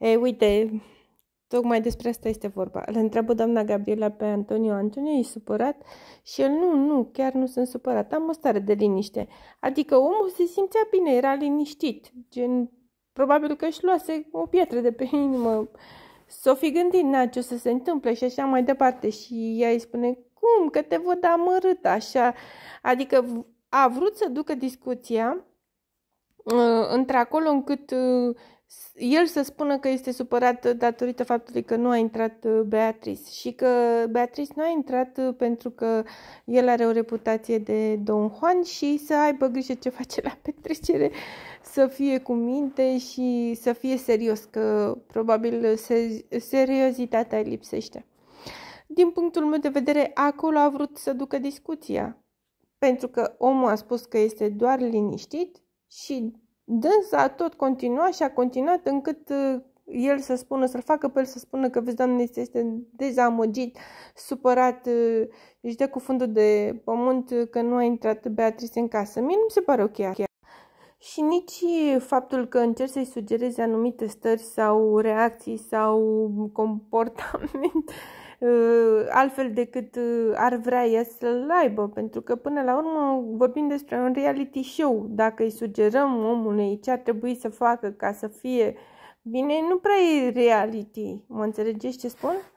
E, uite, tocmai despre asta este vorba. Le întreabă doamna Gabriela pe Antonio. Antonio e supărat și el nu, nu, chiar nu sunt supărat. Am o stare de liniște. Adică omul se simțea bine, era liniștit. Gen, probabil că își luase o pietră de pe inimă. S-o fi gândit, na, ce o să se întâmple și așa mai departe. Și ea îi spune, cum, că te văd amărât așa. Adică a vrut să ducă discuția într-acolo încât uh, el să spună că este supărat datorită faptului că nu a intrat uh, Beatrice și că Beatrice nu a intrat uh, pentru că el are o reputație de Don Juan și să aibă grijă ce face la petrecere, să fie cu minte și să fie serios, că probabil seriozitatea lipsește. Din punctul meu de vedere, acolo a vrut să ducă discuția, pentru că omul a spus că este doar liniștit și Dânsa tot continua și a continuat încât uh, el să spună, să-l facă pe el să spună că, vezi, Doamne, este dezamăgit, supărat, uh, își dă cu fundul de pământ că nu a intrat Beatrice în casă. Mie nu mi se pare ok. Și nici faptul că încerc să-i sugerezi anumite stări sau reacții sau comportament Uh, altfel decât uh, ar vrea ea să-l aibă, pentru că până la urmă vorbim despre un reality show. Dacă îi sugerăm omului ce ar trebui să facă ca să fie bine, nu prea e reality. Mă înțelegeți ce spun?